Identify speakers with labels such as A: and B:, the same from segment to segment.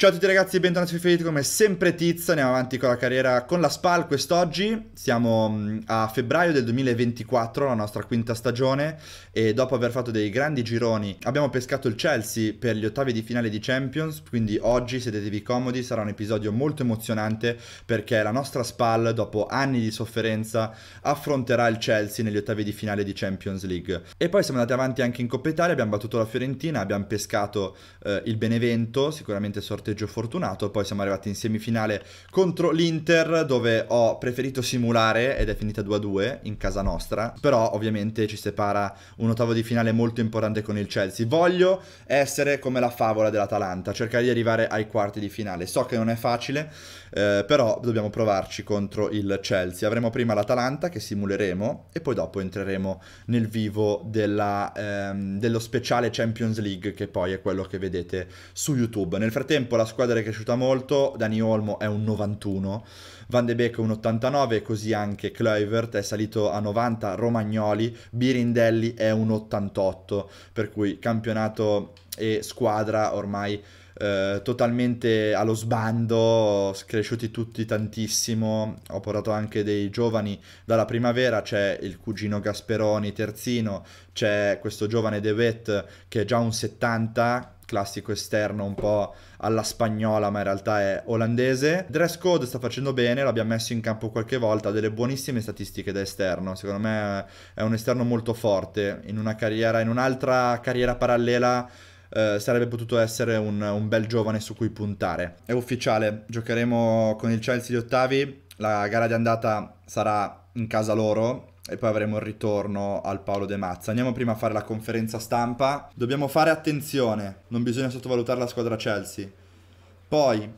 A: Ciao a tutti ragazzi bentornati sui Feriti, come sempre Tizza, andiamo avanti con la carriera con la SPAL quest'oggi, siamo mm, a febbraio del 2024, la nostra quinta stagione e dopo aver fatto dei grandi gironi abbiamo pescato il Chelsea per gli ottavi di finale di Champions, quindi oggi sedetevi comodi, sarà un episodio molto emozionante perché la nostra SPAL dopo anni di sofferenza affronterà il Chelsea negli ottavi di finale di Champions League. E poi siamo andati avanti anche in Coppa Italia, abbiamo battuto la Fiorentina, abbiamo pescato eh, il Benevento, sicuramente sorteggiato patteggio fortunato, poi siamo arrivati in semifinale contro l'Inter dove ho preferito simulare ed è finita 2-2 in casa nostra, però ovviamente ci separa un ottavo di finale molto importante con il Chelsea. Voglio essere come la favola dell'Atalanta, cercare di arrivare ai quarti di finale. So che non è facile, eh, però dobbiamo provarci contro il Chelsea. Avremo prima l'Atalanta che simuleremo e poi dopo entreremo nel vivo della, ehm, dello speciale Champions League che poi è quello che vedete su YouTube. Nel frattempo la squadra è cresciuta molto, Dani Olmo è un 91, Van de Beek è un 89, così anche Kluivert è salito a 90, Romagnoli, Birindelli è un 88, per cui campionato e squadra ormai eh, totalmente allo sbando, cresciuti tutti tantissimo, ho portato anche dei giovani dalla primavera, c'è il cugino Gasperoni terzino, c'è questo giovane De Devet che è già un 70 classico esterno un po' alla spagnola, ma in realtà è olandese. Dress code sta facendo bene, l'abbiamo messo in campo qualche volta, ha delle buonissime statistiche da esterno, secondo me è un esterno molto forte in una carriera, in un'altra carriera parallela Uh, sarebbe potuto essere un, un, bel giovane su cui puntare. È ufficiale, giocheremo con il Chelsea di ottavi, la gara di andata sarà in casa loro, e poi avremo il ritorno al Paolo De Mazza. Andiamo prima a fare la conferenza stampa. Dobbiamo fare attenzione, non bisogna sottovalutare la squadra Chelsea. Poi,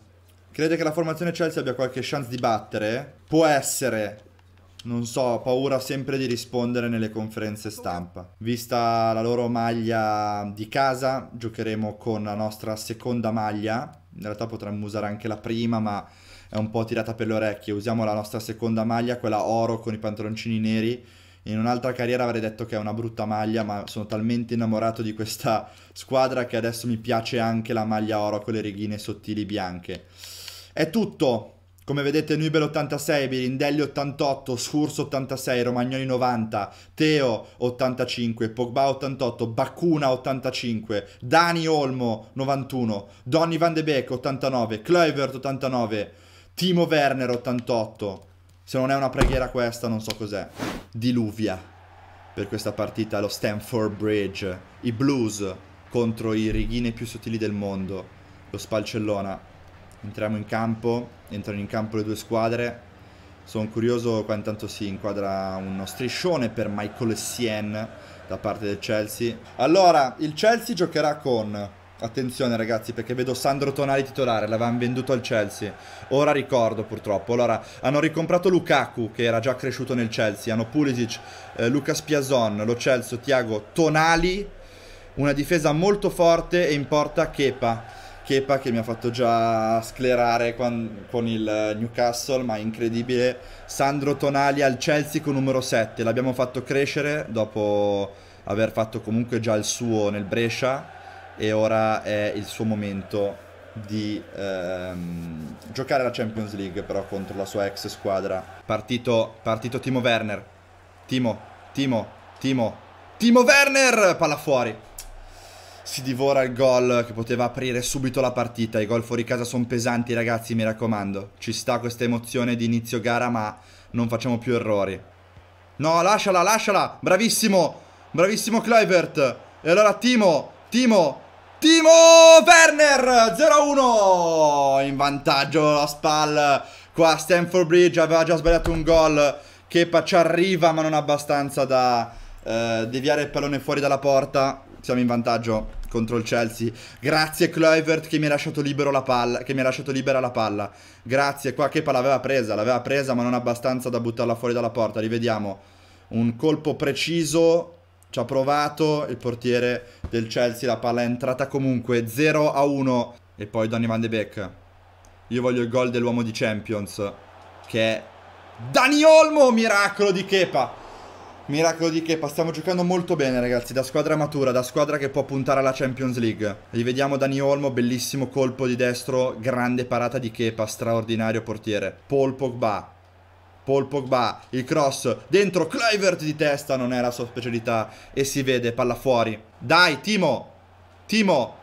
A: crede che la formazione Chelsea abbia qualche chance di battere? Può essere. Non so, paura sempre di rispondere nelle conferenze stampa. Vista la loro maglia di casa, giocheremo con la nostra seconda maglia. In realtà potremmo usare anche la prima, ma è un po' tirata per le orecchie. Usiamo la nostra seconda maglia, quella oro con i pantaloncini neri. In un'altra carriera avrei detto che è una brutta maglia, ma sono talmente innamorato di questa squadra che adesso mi piace anche la maglia oro con le righine sottili bianche. È tutto. Come vedete Nubel 86, Birindelli 88, Scurso 86, Romagnoli 90, Teo 85, Pogba 88, Bakuna 85, Dani Olmo 91, Donny Van de Beek 89, Kluivert 89, Timo Werner 88. Se non è una preghiera questa, non so cos'è. Diluvia per questa partita lo Stamford Bridge. I Blues contro i righine più sottili del mondo. Lo Spalcellona. Entriamo in campo, entrano in campo le due squadre. Sono curioso quanto tanto si inquadra uno striscione per Michael Essien da parte del Chelsea. Allora, il Chelsea giocherà con Attenzione ragazzi perché vedo Sandro Tonali titolare, l'avevano venduto al Chelsea. Ora ricordo purtroppo. Allora hanno ricomprato Lukaku che era già cresciuto nel Chelsea, hanno Pulisic, eh, Lucas Piazon, Lo Celso, Tiago, Tonali. Una difesa molto forte e in porta Kepa. Kepa che mi ha fatto già sclerare con, con il eh, Newcastle, ma incredibile. Sandro Tonali al Chelsea con numero 7, l'abbiamo fatto crescere dopo aver fatto comunque già il suo nel Brescia e ora è il suo momento di ehm, giocare la Champions League però contro la sua ex squadra. Partito, partito Timo Werner. Timo, Timo, Timo, Timo Werner! Palla fuori. Si divora il gol che poteva aprire subito la partita. I gol fuori casa sono pesanti ragazzi, mi raccomando. Ci sta questa emozione di inizio gara ma non facciamo più errori. No, lasciala, lasciala! Bravissimo! Bravissimo Kluivert! E allora Timo, Timo, Timo Werner 0-1 in vantaggio la Spal qua a Stanford Bridge aveva già sbagliato un gol Kepa ci arriva ma non abbastanza da eh, deviare il pallone fuori dalla porta siamo in vantaggio contro il Chelsea grazie Kluivert che mi ha lasciato libero la palla che mi ha lasciato libera la palla grazie qua Kepa l'aveva presa l'aveva presa ma non abbastanza da buttarla fuori dalla porta rivediamo un colpo preciso ci ha provato il portiere del Chelsea, la palla è entrata comunque 0 a 1 e poi Donny Van de Beek. Io voglio il gol dell'uomo di Champions che è Dani Olmo, miracolo di Kepa. Miracolo di Kepa, stiamo giocando molto bene ragazzi, da squadra matura, da squadra che può puntare alla Champions League. Rivediamo Dani Olmo, bellissimo colpo di destro, grande parata di Kepa, straordinario portiere. Paul Pogba, Paul Pogba, il cross dentro, Kluivert di testa, non è la sua specialità e si vede, palla fuori. Dai, Timo, Timo,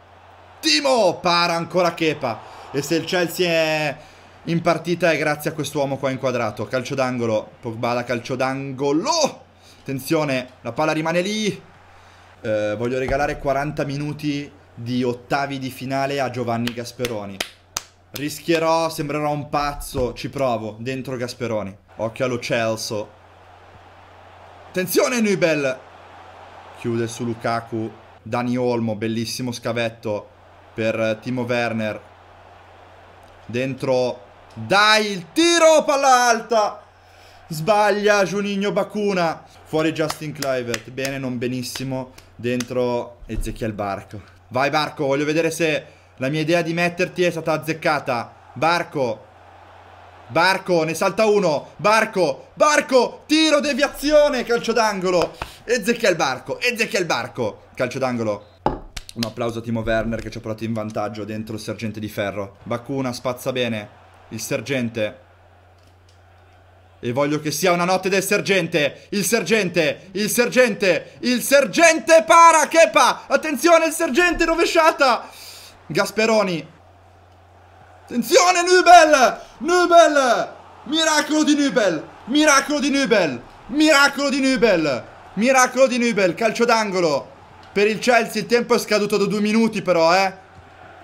A: Timo, para ancora Kepa. E se il Chelsea è in partita è grazie a quest'uomo qua inquadrato. Calcio d'angolo, Pogba da calcio d'angolo. Attenzione, la palla rimane lì. Eh, voglio regalare 40 minuti di ottavi di finale a Giovanni Gasperoni. Rischierò, sembrerò un pazzo, ci provo, dentro Gasperoni. Occhio allo Celso. Attenzione Nubel. Chiude su Lukaku. Dani Olmo, bellissimo scavetto per Timo Werner. Dentro. Dai, il tiro, palla alta! Sbaglia Juninho Bakuna. Fuori Justin Clivert. Bene, non benissimo. Dentro Ezechiel Barco. Vai Barco, voglio vedere se la mia idea di metterti è stata azzeccata. Barco, Barco, ne salta uno, Barco, Barco, tiro, deviazione, calcio d'angolo Ezechiel Barco, Ezechiel Barco, calcio d'angolo Un applauso a Timo Werner che ci ha portato in vantaggio dentro il sergente di ferro Bakuna spazza bene, il sergente e voglio che sia una notte del sergente. Il sergente, il sergente, il sergente para Kepa. Attenzione, il sergente rovesciata. Gasperoni. Attenzione, Nubel. Nubel! Miracolo di Nubel! Miracolo di Nubel! Miracolo di Nubel! Miracolo di Nubel! Calcio d'angolo! Per il Chelsea il tempo è scaduto da due minuti però, eh!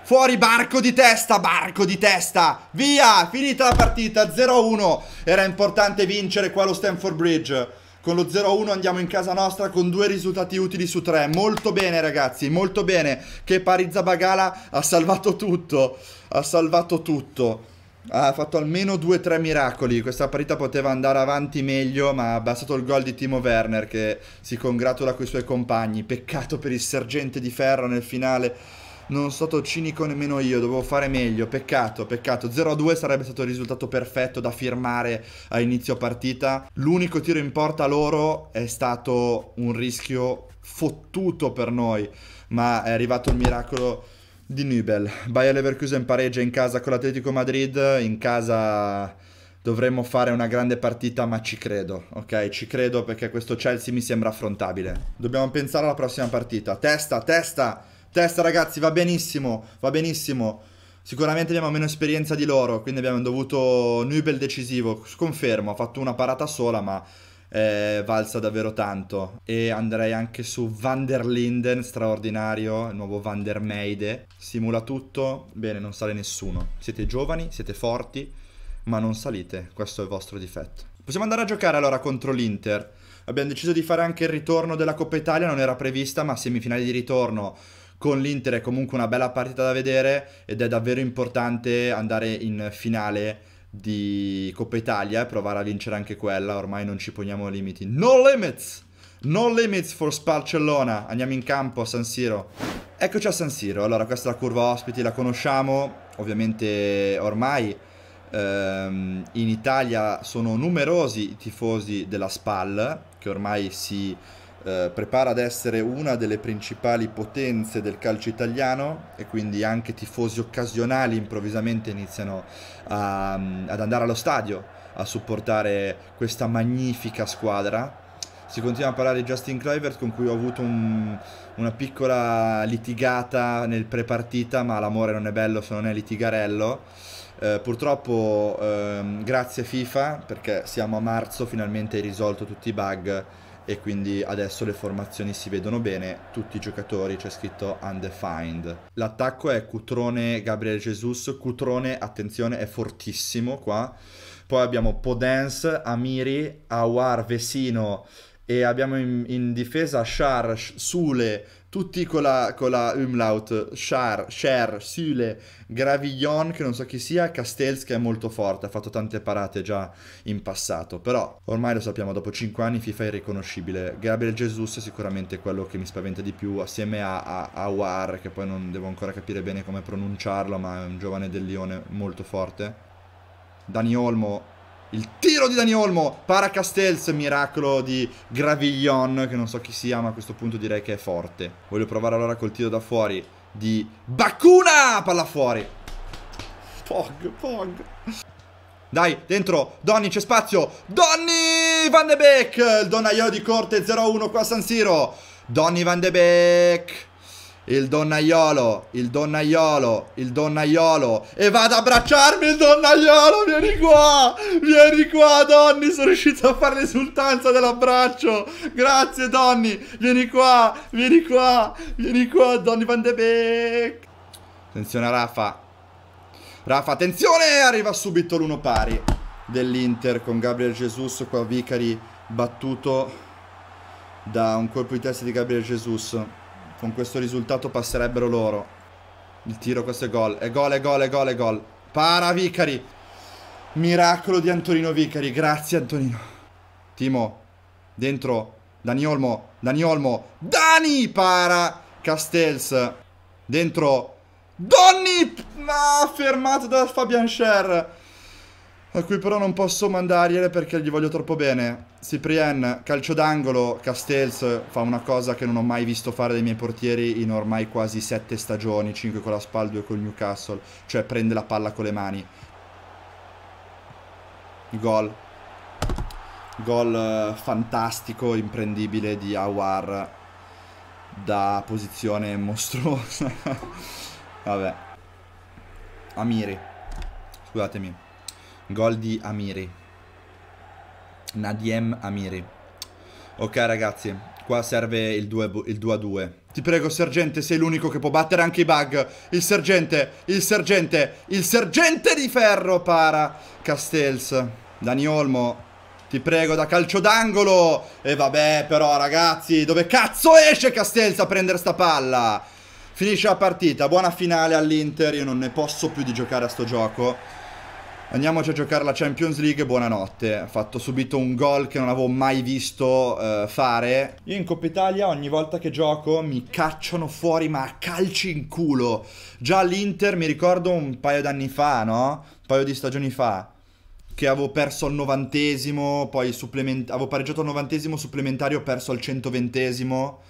A: Fuori Barco di testa, Barco di testa! Via! Finita la partita, 0-1! Era importante vincere qua lo Stanford Bridge. Con lo 0-1 andiamo in casa nostra con due risultati utili su tre. Molto bene ragazzi, molto bene. Che Parizza Bagala ha salvato tutto. Ha salvato tutto. Ha fatto almeno 2-3 miracoli, questa partita poteva andare avanti meglio, ma ha abbassato il gol di Timo Werner che si congratula con i suoi compagni. Peccato per il sergente di ferro nel finale, non sono cinico nemmeno io, dovevo fare meglio, peccato, peccato. 0-2 sarebbe stato il risultato perfetto da firmare a inizio partita. L'unico tiro in porta loro è stato un rischio fottuto per noi, ma è arrivato il miracolo di Nübel. Bayer Leverkusen pareggia in casa con l'Atletico Madrid, in casa dovremmo fare una grande partita, ma ci credo, ok? Ci credo perché questo Chelsea mi sembra affrontabile. Dobbiamo pensare alla prossima partita. Testa, testa, testa ragazzi, va benissimo, va benissimo. Sicuramente abbiamo meno esperienza di loro, quindi abbiamo dovuto Nübel decisivo, confermo, ha fatto una parata sola, ma eh, valsa davvero tanto. E andrei anche su Van der Linden, straordinario, il nuovo Van der Meide. Simula tutto, bene, non sale nessuno. Siete giovani, siete forti, ma non salite, questo è il vostro difetto. Possiamo andare a giocare allora contro l'Inter. Abbiamo deciso di fare anche il ritorno della Coppa Italia, non era prevista, ma semifinale di ritorno con l'Inter è comunque una bella partita da vedere ed è davvero importante andare in finale di Coppa Italia e provare a vincere anche quella, ormai non ci poniamo limiti. No limits! No limits for Sparcellona, andiamo in campo a San Siro. Eccoci a San Siro, allora questa è la curva ospiti, la conosciamo, ovviamente ormai ehm, in Italia sono numerosi i tifosi della SPAL che ormai si eh, prepara ad essere una delle principali potenze del calcio italiano e quindi anche tifosi occasionali improvvisamente iniziano a, mm, ad andare allo stadio a supportare questa magnifica squadra. Si continua a parlare di Justin Kluivert con cui ho avuto un, una piccola litigata nel prepartita, ma l'amore non è bello se non è litigarello. Eh, purtroppo ehm, grazie FIFA perché siamo a marzo, finalmente hai risolto tutti i bug e quindi adesso le formazioni si vedono bene, tutti i giocatori c'è scritto undefined. L'attacco è Cutrone Gabriel Jesus, Cutrone attenzione è fortissimo qua. Poi abbiamo Podence, Amiri, Awar, Vesino e abbiamo in, in difesa Shar, Sule, tutti con la, con la umlaut, Char, Cher, Sule, Gravillon, che non so chi sia, Castells che è molto forte, ha fatto tante parate già in passato, però ormai lo sappiamo, dopo 5 anni FIFA è irriconoscibile. Gabriel Jesus è sicuramente quello che mi spaventa di più, assieme a, a, a War, che poi non devo ancora capire bene come pronunciarlo, ma è un giovane del Lione molto forte. Dani Olmo il tiro di Dani Olmo, para Castells, miracolo di Graviglion, che non so chi sia, ma a questo punto direi che è forte. Voglio provare allora col tiro da fuori di Bakuna, palla fuori. Pog, pog. Dai, dentro, Donny c'è spazio, Donny Van de Beek, il donaio di corte 0-1 qua a San Siro. Donny Van de Beek. Il donnaiolo, il donnaiolo, il donnaiolo. E vado ad abbracciarmi il donnaiolo, vieni qua, vieni qua Donny, sono riuscito
B: a fare l'esultanza dell'abbraccio. Grazie Donny, vieni qua, vieni qua,
A: vieni qua Donny Van de Beek. Attenzione a Rafa. Rafa, attenzione, arriva subito l'uno pari dell'Inter con Gabriel Jesus, qua Vicari battuto da un colpo di testa di Gabriel Jesus. Con questo risultato passerebbero loro. Il tiro, questo è gol. È gol, è gol, è gol, è gol. Para Vicari. Miracolo di Antonino Vicari. Grazie Antonino. Timo. Dentro. Dani Olmo. Dani Olmo. Dani para Castells. Dentro. Donny. Ah, fermato da Fabian Scher a cui però non posso mandargliele perché gli voglio troppo bene. Ciprien, calcio d'angolo, Castells fa una cosa che non ho mai visto fare dai miei portieri in ormai quasi sette stagioni, 5 con la Spal, 2 con il Newcastle, cioè prende la palla con le mani. Gol. Gol eh, fantastico, imprendibile di Awar da posizione mostruosa. Vabbè. Amiri. Scusatemi. Gol di Amiri. Nadiem Amiri. Ok ragazzi, qua serve il 2, il 2 a 2. Ti prego sergente, sei l'unico che può battere anche i bug. Il sergente, il sergente, il sergente di ferro para Castells. Dani Olmo, ti prego da calcio d'angolo. E vabbè però ragazzi, dove cazzo esce Castells a prendere sta palla? Finisce la partita, buona finale all'Inter, io non ne posso più di giocare a sto gioco. Andiamoci a giocare la Champions League, buonanotte. Ho fatto subito un gol che non avevo mai visto uh, fare. Io in Coppa Italia ogni volta che gioco mi cacciano fuori ma a calci in culo. Già all'Inter mi ricordo un paio d'anni fa, no? Un paio di stagioni fa. Che avevo perso al novantesimo, poi supplement- avevo pareggiato al novantesimo supplementario, ho perso al centoventesimo.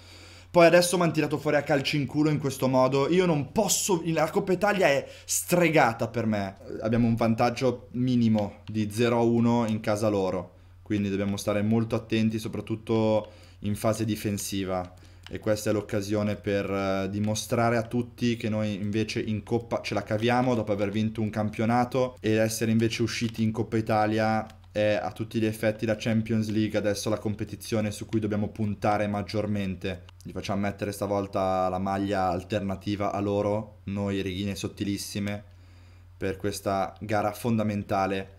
A: Poi adesso mi hanno tirato fuori a calci in culo in questo modo. Io non posso. La Coppa Italia è stregata per me. Abbiamo un vantaggio minimo di 0-1 in casa loro. Quindi dobbiamo stare molto attenti, soprattutto in fase difensiva. E questa è l'occasione per eh, dimostrare a tutti che noi invece in Coppa ce la caviamo dopo aver vinto un campionato ed essere invece usciti in Coppa Italia è a tutti gli effetti la Champions League adesso la competizione su cui dobbiamo puntare maggiormente. Gli facciamo mettere stavolta la maglia alternativa a loro, noi righine sottilissime, per questa gara fondamentale,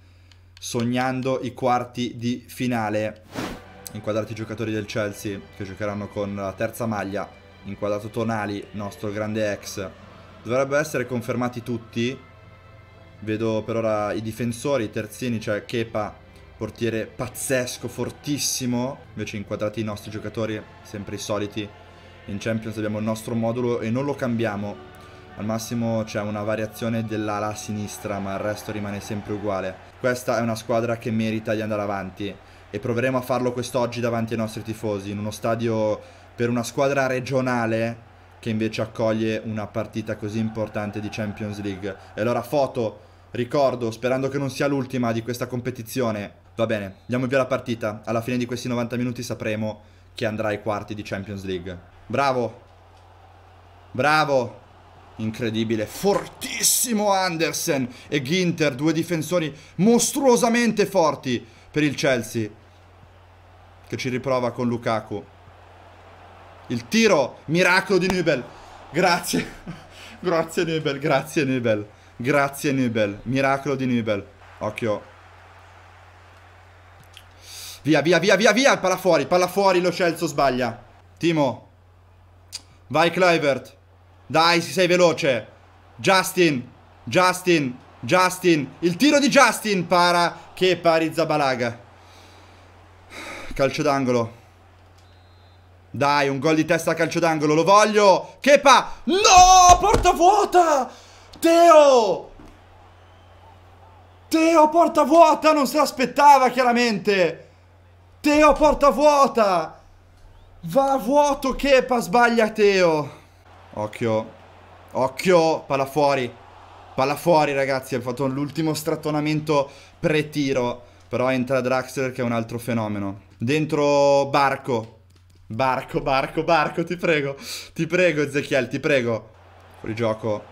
A: sognando i quarti di finale. Inquadrati i giocatori del Chelsea che giocheranno con la terza maglia, inquadrato Tonali, nostro grande ex. Dovrebbero essere confermati tutti. Vedo per ora i difensori, i terzini, cioè Kepa portiere pazzesco, fortissimo, invece inquadrati i nostri giocatori, sempre i soliti, in Champions abbiamo il nostro modulo e non lo cambiamo, al massimo c'è una variazione dell'ala sinistra, ma il resto rimane sempre uguale. Questa è una squadra che merita di andare avanti e proveremo a farlo quest'oggi davanti ai nostri tifosi, in uno stadio per una squadra regionale che invece accoglie una partita così importante di Champions League. E allora foto, ricordo, sperando che non sia l'ultima di questa competizione, Va bene, andiamo via la partita. Alla fine di questi 90 minuti sapremo chi andrà ai quarti di Champions League. Bravo! Bravo! Incredibile, fortissimo Andersen e Ginter, due difensori mostruosamente forti per il Chelsea che ci riprova con Lukaku. Il tiro, miracolo di Nubel. Grazie. grazie Nubel, grazie Nubel. Grazie Nubel, miracolo di Nubel. Occhio Via, via, via, via, via. Palla fuori, palla fuori. Lo Celso sbaglia. Timo. Vai, Kluivert. Dai, si sei veloce. Justin. Justin. Justin. Il tiro di Justin. Para che pari Zabalaga. Calcio d'angolo. Dai, un gol di testa a calcio d'angolo. Lo voglio. Kepa. No, porta vuota. Teo. Teo, porta vuota. Non se l'aspettava, chiaramente. Teo porta vuota! Va a vuoto Kepa, sbaglia Teo! Occhio, occhio, palla fuori. Palla fuori ragazzi, ha fatto l'ultimo strattonamento pre-tiro. Però entra Draxler che è un altro fenomeno. Dentro Barco. Barco, Barco, Barco, ti prego. Ti prego Ezechiel, ti prego. Fuori gioco.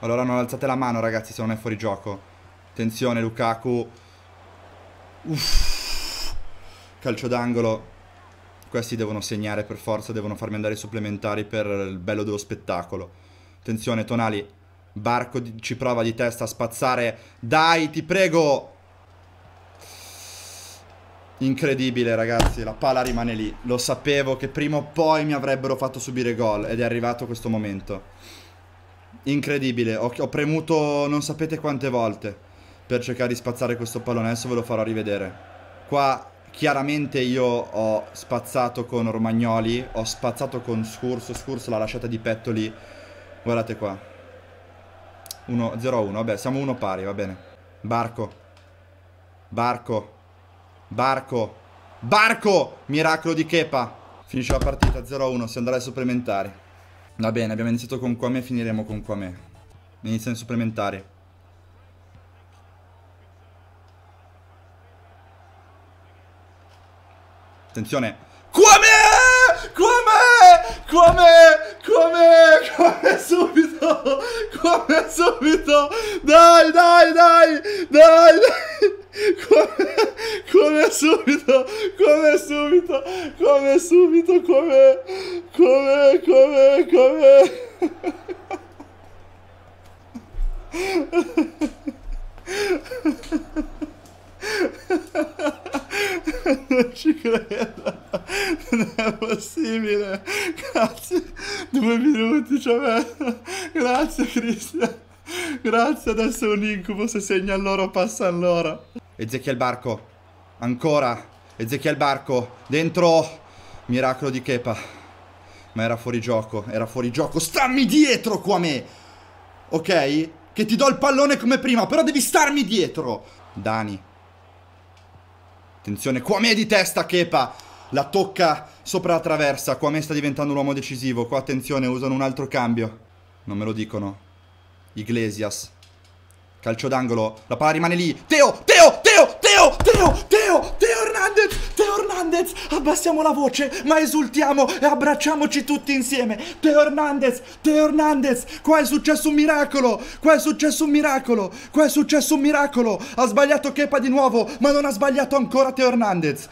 A: Allora non alzate la mano ragazzi se non è fuori gioco. Attenzione Lukaku. Uff calcio d'angolo questi devono segnare per forza, devono farmi andare ai supplementari per il bello dello spettacolo. Attenzione Tonali, Barco ci prova di testa a spazzare, dai ti prego! Incredibile ragazzi, la palla rimane lì, lo sapevo che prima o poi mi avrebbero fatto subire gol ed è arrivato questo momento. Incredibile, ho, ho premuto non sapete quante volte per cercare di spazzare questo pallone, adesso ve lo farò rivedere. Qua Chiaramente io ho spazzato con Romagnoli, ho spazzato con Scurso, Scurso l'ha lasciata di petto lì. Guardate qua. 0-1, vabbè, siamo uno pari, va bene. Barco. Barco. Barco. Barco! Miracolo di Kepa. Finisce la partita 0-1, si andrà ai supplementari. Va bene, abbiamo iniziato con Kwame finiremo con Kwame. Inizia in supplementari. Attenzione. Come! Come! Come!
B: Come! Come subito! Come subito! Dai, dai, dai! Dai, Come, come subito! Come subito! Come subito! Come! Come! Come! Come! non ci credo. Non è possibile. Grazie. Due minuti ci cioè. avevano. Grazie, Cristian. Grazie, adesso è un
A: incubo. Se segna loro, passa allora. Ezechiel Barco. Ancora. Ezechiel Barco. Dentro. Miracolo di Kepa. Ma era fuori gioco. Era fuori gioco. Stammi dietro qua a me. Ok? Che ti do il pallone come prima. Però devi starmi dietro. Dani. Attenzione, Kwame di testa, Kepa. La tocca sopra la traversa. Kwame sta diventando un uomo decisivo. Qua attenzione, usano un altro cambio. Non me lo dicono. Iglesias. Calcio d'angolo. La palla rimane lì. Teo, Teo, Hernandez, abbassiamo la voce, ma esultiamo e abbracciamoci tutti insieme. Teo Hernandez, Teo Hernandez, qua è successo un miracolo, qua è successo un miracolo, qua è successo un miracolo. Ha sbagliato Kepa di nuovo, ma non ha sbagliato ancora Teo Hernandez.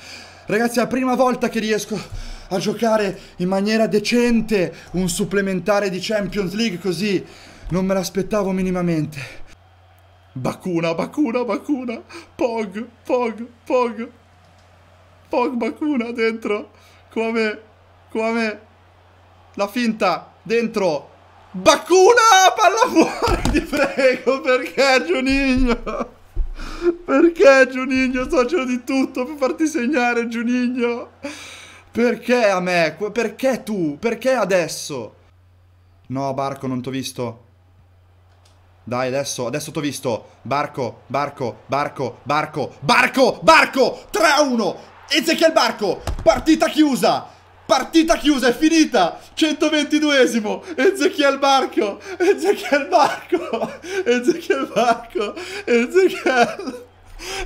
A: Ragazzi, è la prima volta che riesco a giocare in maniera decente un supplementare di Champions League così non me l'aspettavo minimamente. Bakuna, Bakuna, Bakuna, Pog, Pog, Pog,
B: Pogba Cuna dentro. Come? Come? La finta dentro. Bakuna, palla fuori, ti prego, perché Giunigno? Perché Giunigno? Sto facendo di tutto per farti segnare
A: Giunigno. Perché a me? Perché tu? Perché adesso? No, Barco, non t'ho visto. Dai, adesso, adesso t'ho visto. Barco, Barco, Barco, Barco, Barco, Barco! 3-1! Ezechiel Barco, partita chiusa, partita chiusa, è finita, 122esimo,
B: Ezechiel Barco, Ezechiel Barco, Ezechiel Barco, Ezechiel...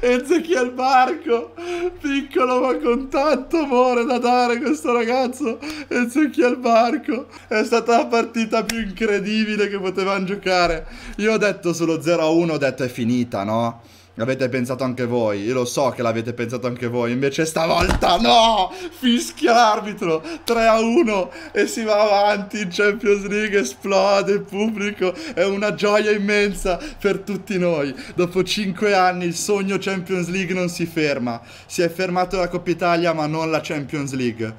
B: Ezechiel Barco, piccolo ma con tanto amore da dare questo ragazzo, Ezechiel Barco, è
A: stata la partita più incredibile che potevamo giocare. Io ho detto sullo 0-1, ho detto è finita, no? Avete pensato anche voi, io lo so che l'avete pensato anche voi, invece stavolta no!
B: Fischia l'arbitro, 3 a 1 e si va avanti in Champions League, esplode il pubblico, è una gioia immensa per tutti noi. Dopo 5 anni il sogno Champions League non si ferma, si è fermato la Coppa
A: Italia ma non la Champions League.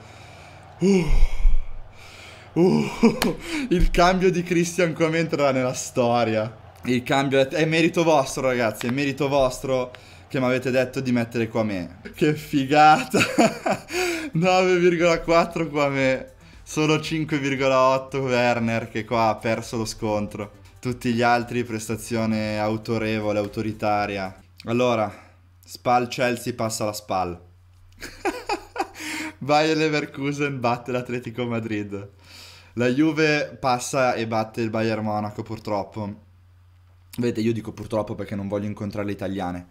A: Uh. Uh, il cambio di Christian come entrerà nella storia il cambio è, è merito vostro ragazzi, è merito vostro che mi avete detto di mettere qua me. Che figata! 9,4 qua me, solo 5,8 Werner che qua ha perso lo scontro. Tutti gli altri prestazione autorevole, autoritaria. Allora, Spal Chelsea passa la Spal. Bayer Leverkusen batte l'Atletico Madrid. La Juve passa e batte il Bayern Monaco purtroppo. Vedete, io dico purtroppo perché non voglio incontrare le italiane.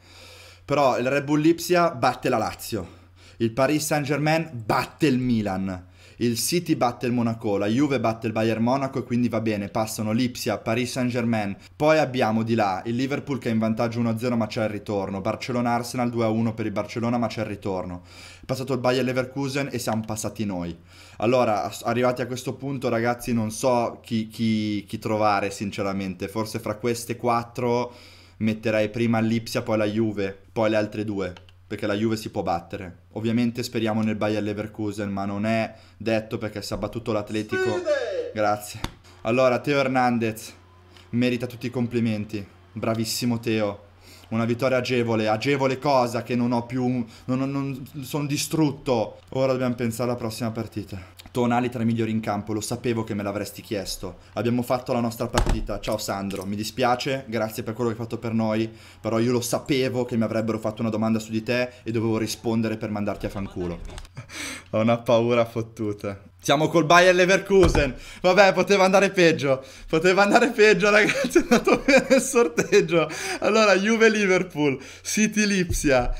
A: Però il Red Bull Lipsia batte la Lazio. Il Paris Saint Germain batte il Milan il City batte il Monaco, la Juve batte il Bayern Monaco e quindi va bene, passano l'Ipsia, Paris Saint Germain, poi abbiamo di là il Liverpool che è in vantaggio 1-0 ma c'è il ritorno, Barcellona-Arsenal 2-1 per il Barcellona ma c'è il ritorno, è passato il Bayern Leverkusen e siamo passati noi. Allora, arrivati a questo punto ragazzi non so chi, chi, chi trovare sinceramente, forse fra queste quattro metterei prima l'Ipsia, poi la Juve, poi le altre due, perché la Juve si può battere. Ovviamente speriamo nel Bayer Leverkusen, ma non è detto perché si è abbattuto l'Atletico. Grazie. Allora, Teo Hernandez merita tutti i complimenti. Bravissimo Teo. Una vittoria agevole, agevole cosa che non ho più, non, non, non sono distrutto. Ora dobbiamo pensare alla prossima partita. Tonali tra i migliori in campo, lo sapevo che me l'avresti chiesto. Abbiamo fatto la nostra partita. Ciao Sandro, mi dispiace, grazie per quello che hai fatto per noi, però io lo sapevo che mi avrebbero fatto una domanda su di te e dovevo rispondere per mandarti a fanculo. Ho una paura fottuta. Siamo col Bayer Leverkusen. Vabbè, poteva andare peggio. Poteva andare peggio, ragazzi. È andato bene il sorteggio. Allora, Juve Liverpool, City Lipsia,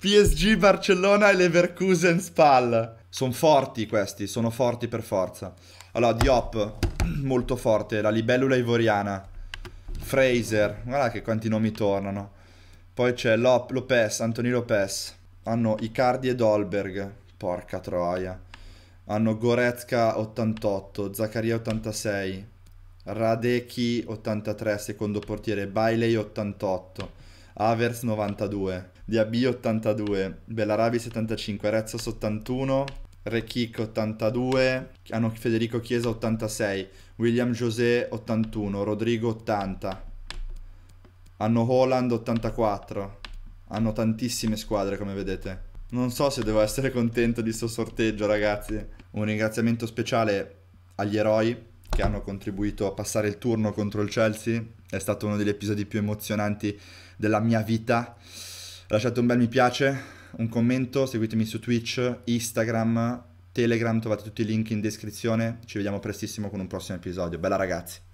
A: PSG Barcellona e Leverkusen Spal. Sono forti questi, sono forti per forza. Allora, Diop, molto forte, la libellula ivoriana. Fraser, guarda che quanti nomi tornano. Poi c'è Lop, Lopez, Anthony Lopez. Hanno Icardi e Dolberg. Porca troia. Hanno Goretzka 88, Zaccaria 86, Radeki 83 secondo portiere, Bailey 88. Avers 92, Diaby 82, Bellarabi 75, Rezzo 81, Rekic 82, hanno Federico Chiesa 86, William José 81, Rodrigo 80, hanno Holland 84, hanno tantissime squadre come vedete. Non so se devo essere contento di sto sorteggio ragazzi. Un ringraziamento speciale agli eroi che hanno contribuito a passare il turno contro il Chelsea. È stato uno degli episodi più emozionanti della mia vita. Lasciate un bel mi piace, un commento, seguitemi su Twitch, Instagram, Telegram, trovate tutti i link in descrizione. Ci vediamo prestissimo con un prossimo episodio. Bella ragazzi!